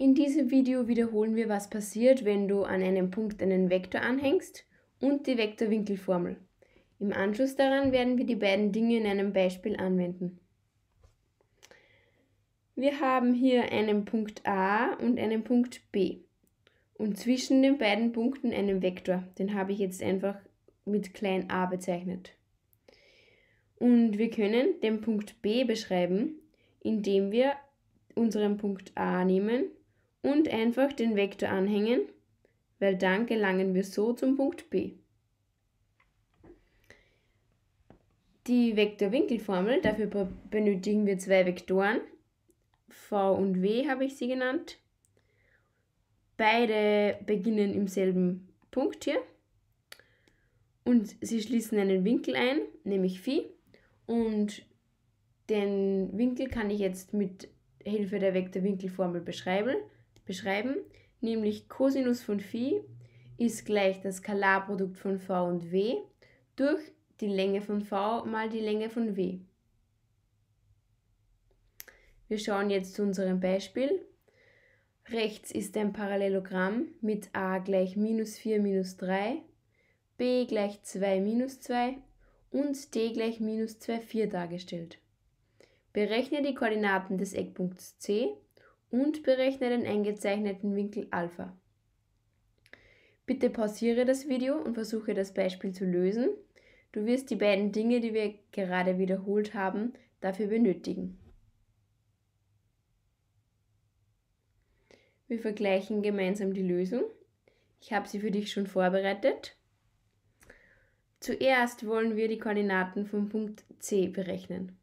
In diesem Video wiederholen wir, was passiert, wenn du an einem Punkt einen Vektor anhängst und die Vektorwinkelformel. Im Anschluss daran werden wir die beiden Dinge in einem Beispiel anwenden. Wir haben hier einen Punkt A und einen Punkt B und zwischen den beiden Punkten einen Vektor. Den habe ich jetzt einfach mit klein a bezeichnet. Und wir können den Punkt B beschreiben, indem wir unseren Punkt A nehmen und einfach den Vektor anhängen, weil dann gelangen wir so zum Punkt B. Die Vektorwinkelformel, dafür benötigen wir zwei Vektoren. V und W habe ich sie genannt. Beide beginnen im selben Punkt hier. Und sie schließen einen Winkel ein, nämlich Phi. Und den Winkel kann ich jetzt mit Hilfe der Vektorwinkelformel beschreiben beschreiben, nämlich Cosinus von Phi ist gleich das Skalarprodukt von V und W durch die Länge von V mal die Länge von W. Wir schauen jetzt zu unserem Beispiel. Rechts ist ein Parallelogramm mit a gleich minus 4 minus 3, b gleich 2 minus 2 und d gleich minus 2, 4 dargestellt. Berechne die Koordinaten des Eckpunkts c und berechne den eingezeichneten Winkel Alpha. Bitte pausiere das Video und versuche das Beispiel zu lösen. Du wirst die beiden Dinge, die wir gerade wiederholt haben, dafür benötigen. Wir vergleichen gemeinsam die Lösung. Ich habe sie für dich schon vorbereitet. Zuerst wollen wir die Koordinaten vom Punkt C berechnen.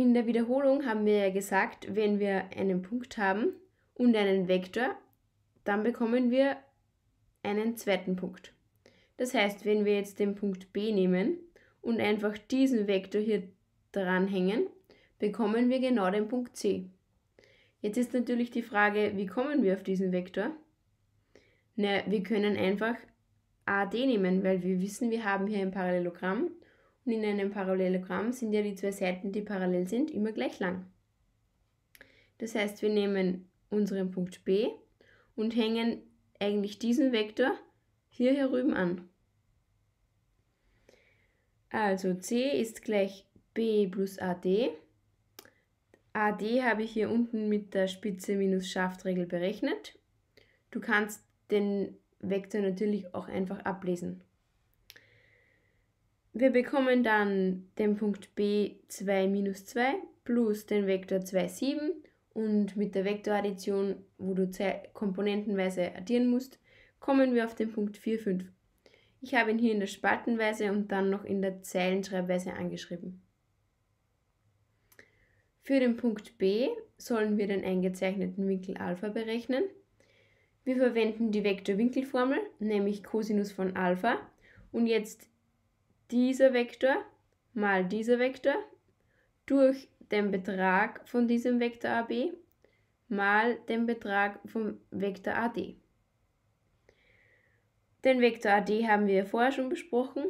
In der Wiederholung haben wir ja gesagt, wenn wir einen Punkt haben und einen Vektor, dann bekommen wir einen zweiten Punkt. Das heißt, wenn wir jetzt den Punkt B nehmen und einfach diesen Vektor hier dranhängen, bekommen wir genau den Punkt C. Jetzt ist natürlich die Frage, wie kommen wir auf diesen Vektor? Na, wir können einfach AD nehmen, weil wir wissen, wir haben hier ein Parallelogramm und in einem Parallelogramm sind ja die zwei Seiten, die parallel sind, immer gleich lang. Das heißt, wir nehmen unseren Punkt B und hängen eigentlich diesen Vektor hier herüben an. Also C ist gleich B plus AD. AD habe ich hier unten mit der Spitze minus Schaftregel berechnet. Du kannst den Vektor natürlich auch einfach ablesen. Wir bekommen dann den Punkt b 2 minus 2 plus den Vektor 2, 7 und mit der Vektoraddition, wo du komponentenweise addieren musst, kommen wir auf den Punkt 4, 5. Ich habe ihn hier in der Spaltenweise und dann noch in der Zeilenschreibweise angeschrieben. Für den Punkt B sollen wir den eingezeichneten Winkel Alpha berechnen. Wir verwenden die Vektorwinkelformel, nämlich Cosinus von Alpha. Und jetzt dieser Vektor mal dieser Vektor durch den Betrag von diesem Vektor AB mal den Betrag vom Vektor AD. Den Vektor AD haben wir vorher schon besprochen.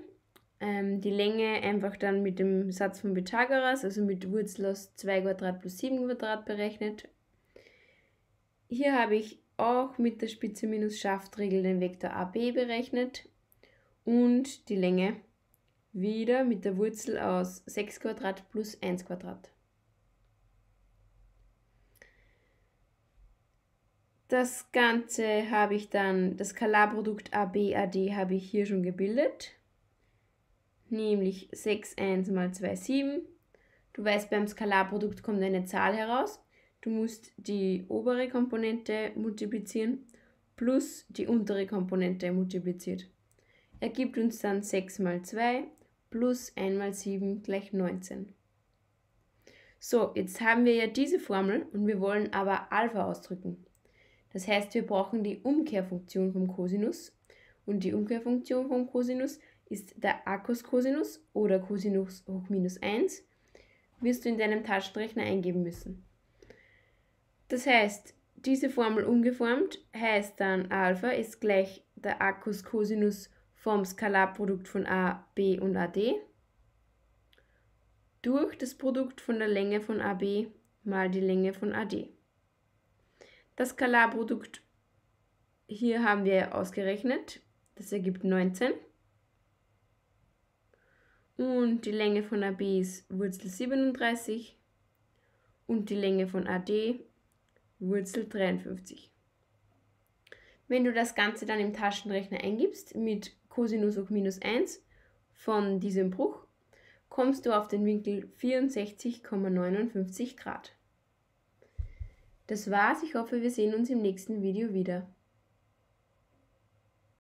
Ähm, die Länge einfach dann mit dem Satz von Pythagoras, also mit Wurzel aus 2 Quadrat plus 7 Quadrat berechnet. Hier habe ich auch mit der Spitze minus Schaftregel den Vektor AB berechnet und die Länge wieder mit der Wurzel aus 6 Quadrat plus 1 Quadrat. Das Ganze habe ich dann, das Skalarprodukt ABAD habe ich hier schon gebildet, nämlich 6, 1 mal 2, 7. Du weißt, beim Skalarprodukt kommt eine Zahl heraus. Du musst die obere Komponente multiplizieren plus die untere Komponente multipliziert. Ergibt uns dann 6 mal 2 plus 1 mal 7 gleich 19. So, jetzt haben wir ja diese Formel und wir wollen aber Alpha ausdrücken. Das heißt, wir brauchen die Umkehrfunktion vom Cosinus und die Umkehrfunktion vom Cosinus ist der Akkus-Cosinus oder Cosinus hoch minus 1, wirst du in deinem Taschenrechner eingeben müssen. Das heißt, diese Formel umgeformt heißt dann Alpha ist gleich der Akkus-Cosinus hoch vom Skalarprodukt von a, b und ad durch das Produkt von der Länge von AB mal die Länge von AD. Das Skalarprodukt hier haben wir ausgerechnet, das ergibt 19. Und die Länge von AB ist Wurzel 37 und die Länge von AD Wurzel 53. Wenn du das Ganze dann im Taschenrechner eingibst mit Cosinus hoch minus 1 von diesem Bruch, kommst du auf den Winkel 64,59 Grad. Das war's, ich hoffe, wir sehen uns im nächsten Video wieder.